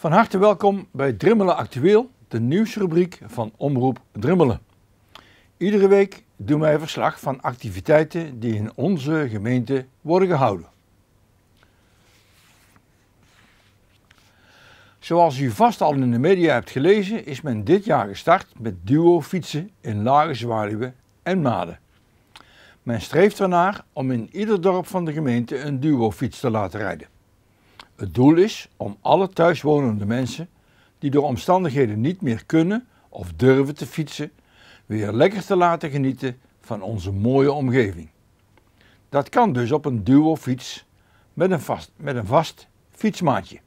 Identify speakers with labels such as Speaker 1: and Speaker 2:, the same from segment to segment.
Speaker 1: Van harte welkom bij Drimmelen Actueel, de nieuwsrubriek van Omroep Drimmelen. Iedere week doen wij verslag van activiteiten die in onze gemeente worden gehouden. Zoals u vast al in de media hebt gelezen, is men dit jaar gestart met duo fietsen in Lage Zwaluwe en Maden. Men streeft ernaar om in ieder dorp van de gemeente een duo fiets te laten rijden. Het doel is om alle thuiswonende mensen die door omstandigheden niet meer kunnen of durven te fietsen, weer lekker te laten genieten van onze mooie omgeving. Dat kan dus op een duo-fiets met, een vast, met een vast fietsmaatje.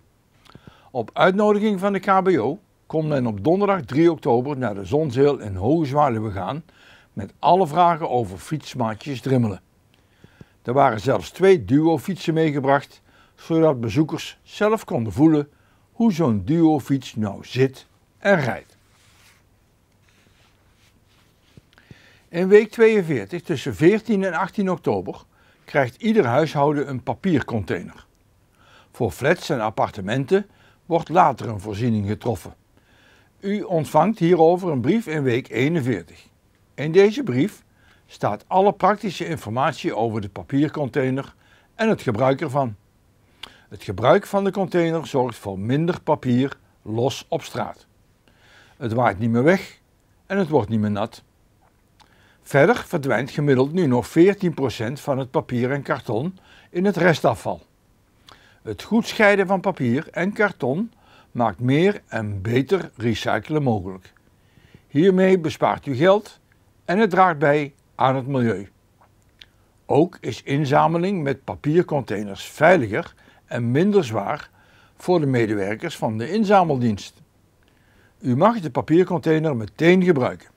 Speaker 1: Op uitnodiging van de KBO kon men op donderdag 3 oktober naar de Zonzeel in Hoge Zwaluwe gaan met alle vragen over fietsmaatjes drimmelen. Er waren zelfs twee duo-fietsen meegebracht zodat bezoekers zelf konden voelen hoe zo'n duofiets nou zit en rijdt. In week 42, tussen 14 en 18 oktober, krijgt ieder huishouden een papiercontainer. Voor flats en appartementen wordt later een voorziening getroffen. U ontvangt hierover een brief in week 41. In deze brief staat alle praktische informatie over de papiercontainer en het gebruik ervan. Het gebruik van de container zorgt voor minder papier los op straat. Het waait niet meer weg en het wordt niet meer nat. Verder verdwijnt gemiddeld nu nog 14% van het papier en karton in het restafval. Het goed scheiden van papier en karton maakt meer en beter recyclen mogelijk. Hiermee bespaart u geld en het draagt bij aan het milieu. Ook is inzameling met papiercontainers veiliger en minder zwaar voor de medewerkers van de inzameldienst. U mag de papiercontainer meteen gebruiken.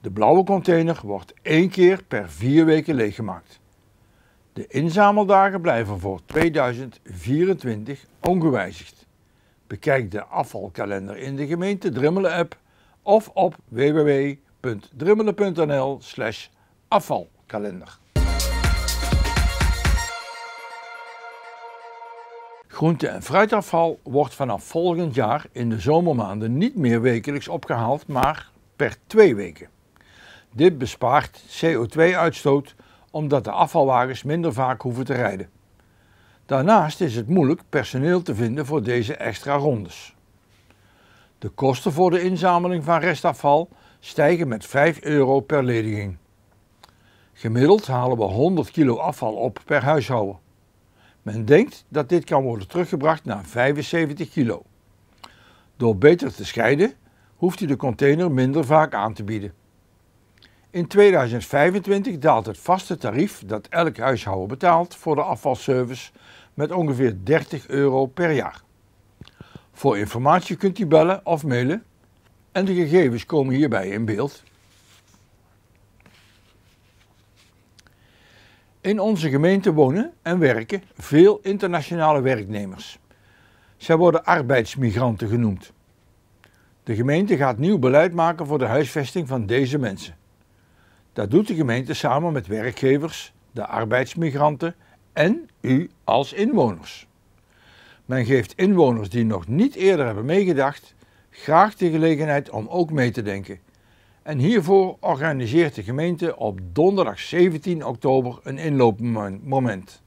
Speaker 1: De blauwe container wordt één keer per vier weken leeggemaakt. De inzameldagen blijven voor 2024 ongewijzigd. Bekijk de afvalkalender in de gemeente Drimmelen app of op www.drimmelen.nl afvalkalender. Groente- en fruitafval wordt vanaf volgend jaar in de zomermaanden niet meer wekelijks opgehaald, maar per twee weken. Dit bespaart CO2-uitstoot omdat de afvalwagens minder vaak hoeven te rijden. Daarnaast is het moeilijk personeel te vinden voor deze extra rondes. De kosten voor de inzameling van restafval stijgen met 5 euro per lediging. Gemiddeld halen we 100 kilo afval op per huishouden. Men denkt dat dit kan worden teruggebracht naar 75 kilo. Door beter te scheiden hoeft u de container minder vaak aan te bieden. In 2025 daalt het vaste tarief dat elk huishouden betaalt voor de afvalservice met ongeveer 30 euro per jaar. Voor informatie kunt u bellen of mailen en de gegevens komen hierbij in beeld. In onze gemeente wonen en werken veel internationale werknemers. Zij worden arbeidsmigranten genoemd. De gemeente gaat nieuw beleid maken voor de huisvesting van deze mensen. Dat doet de gemeente samen met werkgevers, de arbeidsmigranten en u als inwoners. Men geeft inwoners die nog niet eerder hebben meegedacht graag de gelegenheid om ook mee te denken. En hiervoor organiseert de gemeente op donderdag 17 oktober een inloopmoment.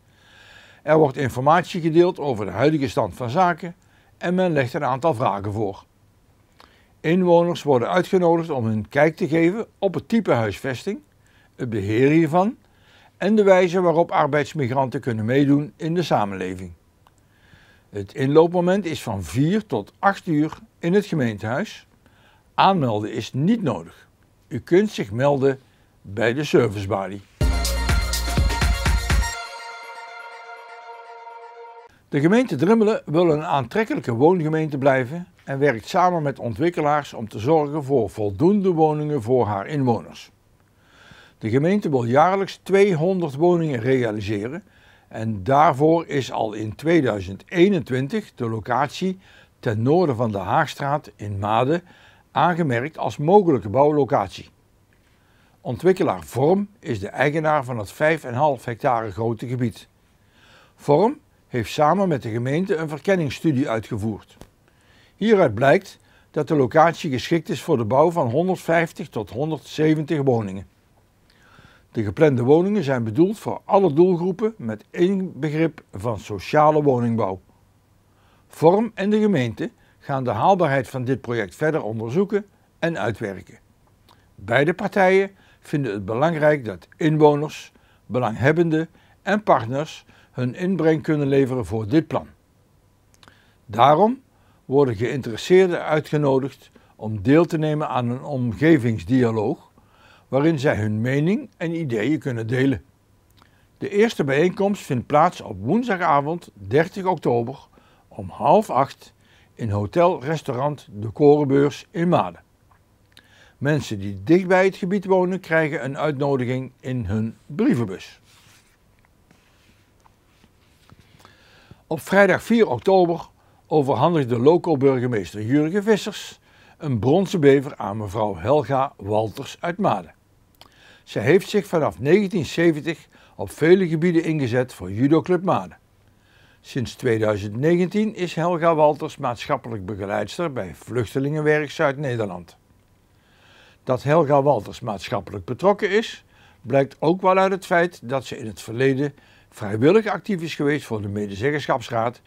Speaker 1: Er wordt informatie gedeeld over de huidige stand van zaken en men legt een aantal vragen voor. Inwoners worden uitgenodigd om hun kijk te geven op het type huisvesting, het beheer hiervan en de wijze waarop arbeidsmigranten kunnen meedoen in de samenleving. Het inloopmoment is van 4 tot 8 uur in het gemeentehuis. Aanmelden is niet nodig. U kunt zich melden bij de servicebalie. De gemeente Drimmelen wil een aantrekkelijke woongemeente blijven en werkt samen met ontwikkelaars om te zorgen voor voldoende woningen voor haar inwoners. De gemeente wil jaarlijks 200 woningen realiseren en daarvoor is al in 2021 de locatie ten noorden van de Haagstraat in Maden aangemerkt als mogelijke bouwlocatie. Ontwikkelaar Vorm is de eigenaar van het 5,5 hectare grote gebied. Vorm heeft samen met de gemeente een verkenningsstudie uitgevoerd. Hieruit blijkt dat de locatie geschikt is voor de bouw van 150 tot 170 woningen. De geplande woningen zijn bedoeld voor alle doelgroepen met inbegrip van sociale woningbouw. Vorm en de gemeente gaan de haalbaarheid van dit project verder onderzoeken en uitwerken. Beide partijen vinden het belangrijk dat inwoners, belanghebbenden en partners hun inbreng kunnen leveren voor dit plan. Daarom worden geïnteresseerden uitgenodigd om deel te nemen aan een omgevingsdialoog waarin zij hun mening en ideeën kunnen delen. De eerste bijeenkomst vindt plaats op woensdagavond 30 oktober om half acht in hotel restaurant De Korenbeurs in Maden. Mensen die dichtbij het gebied wonen krijgen een uitnodiging in hun brievenbus. Op vrijdag 4 oktober overhandigde lokale burgemeester Jurgen Vissers een bronzen bever aan mevrouw Helga Walters uit Maden. Zij heeft zich vanaf 1970 op vele gebieden ingezet voor judoclub Maden. Sinds 2019 is Helga Walters maatschappelijk begeleidster bij Vluchtelingenwerk Zuid-Nederland. Dat Helga Walters maatschappelijk betrokken is, blijkt ook wel uit het feit dat ze in het verleden vrijwillig actief is geweest voor de medezeggenschapsraad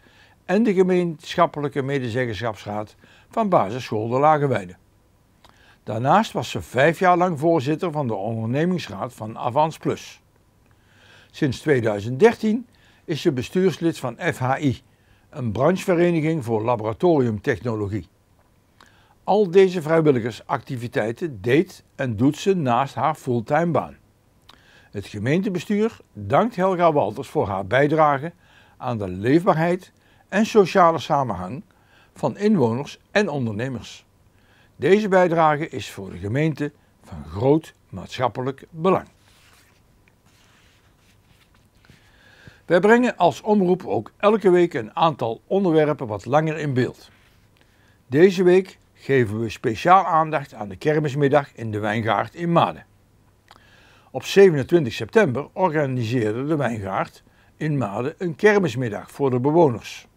Speaker 1: en de gemeenschappelijke medezeggenschapsraad van basisschool De Lage Weide. Daarnaast was ze vijf jaar lang voorzitter van de ondernemingsraad van Avans Plus. Sinds 2013 is ze bestuurslid van FHI, een branchevereniging voor laboratoriumtechnologie. Al deze vrijwilligersactiviteiten deed en doet ze naast haar fulltime baan. Het gemeentebestuur dankt Helga Walters voor haar bijdrage aan de leefbaarheid en sociale samenhang van inwoners en ondernemers. Deze bijdrage is voor de gemeente van groot maatschappelijk belang. Wij brengen als omroep ook elke week een aantal onderwerpen wat langer in beeld. Deze week geven we speciaal aandacht aan de kermismiddag in de Wijngaard in Maden. Op 27 september organiseerde de Wijngaard in Maden een kermismiddag voor de bewoners.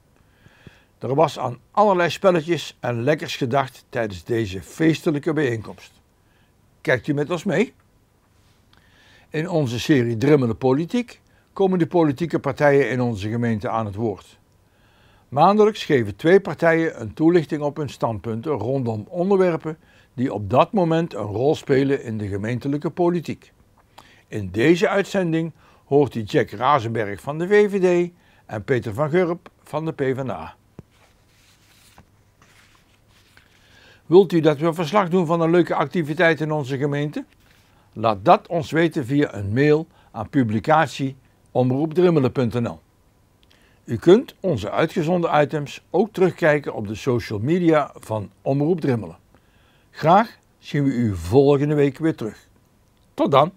Speaker 1: Er was aan allerlei spelletjes en lekkers gedacht tijdens deze feestelijke bijeenkomst. Kijkt u met ons mee? In onze serie Drimmelen Politiek komen de politieke partijen in onze gemeente aan het woord. Maandelijks geven twee partijen een toelichting op hun standpunten rondom onderwerpen die op dat moment een rol spelen in de gemeentelijke politiek. In deze uitzending hoort u Jack Razenberg van de VVD en Peter van Gurp van de PvdA. Wilt u dat we verslag doen van een leuke activiteit in onze gemeente? Laat dat ons weten via een mail aan publicatie OmroepDrimmelen.nl. U kunt onze uitgezonden items ook terugkijken op de social media van Omroep Drimmelen. Graag zien we u volgende week weer terug. Tot dan!